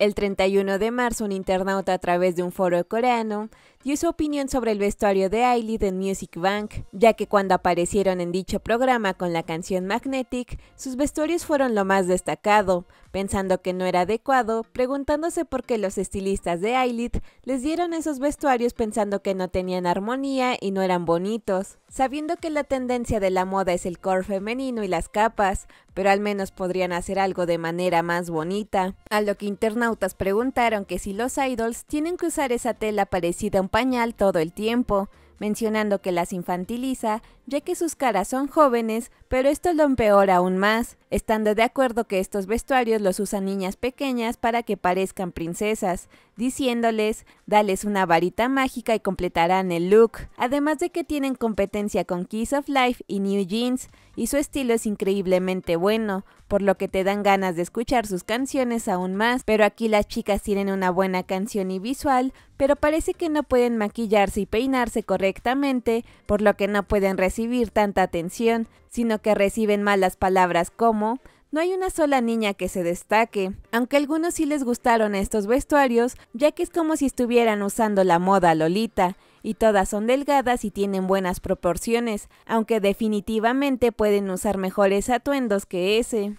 El 31 de marzo, un internauta a través de un foro coreano dio su opinión sobre el vestuario de Ailee en Music Bank, ya que cuando aparecieron en dicho programa con la canción Magnetic, sus vestuarios fueron lo más destacado, pensando que no era adecuado, preguntándose por qué los estilistas de Eyelid les dieron esos vestuarios pensando que no tenían armonía y no eran bonitos, sabiendo que la tendencia de la moda es el core femenino y las capas, pero al menos podrían hacer algo de manera más bonita. A lo que internautas preguntaron que si los idols tienen que usar esa tela parecida a un pañal todo el tiempo, mencionando que las infantiliza, ya que sus caras son jóvenes, pero esto lo empeora aún más, estando de acuerdo que estos vestuarios los usan niñas pequeñas para que parezcan princesas, diciéndoles, dales una varita mágica y completarán el look. Además de que tienen competencia con Kiss of Life y New Jeans, y su estilo es increíblemente bueno, por lo que te dan ganas de escuchar sus canciones aún más, pero aquí las chicas tienen una buena canción y visual, pero parece que no pueden maquillarse y peinarse correctamente, por lo que no pueden recibir tanta atención, sino que reciben malas palabras como no hay una sola niña que se destaque, aunque algunos sí les gustaron estos vestuarios, ya que es como si estuvieran usando la moda Lolita, y todas son delgadas y tienen buenas proporciones, aunque definitivamente pueden usar mejores atuendos que ese.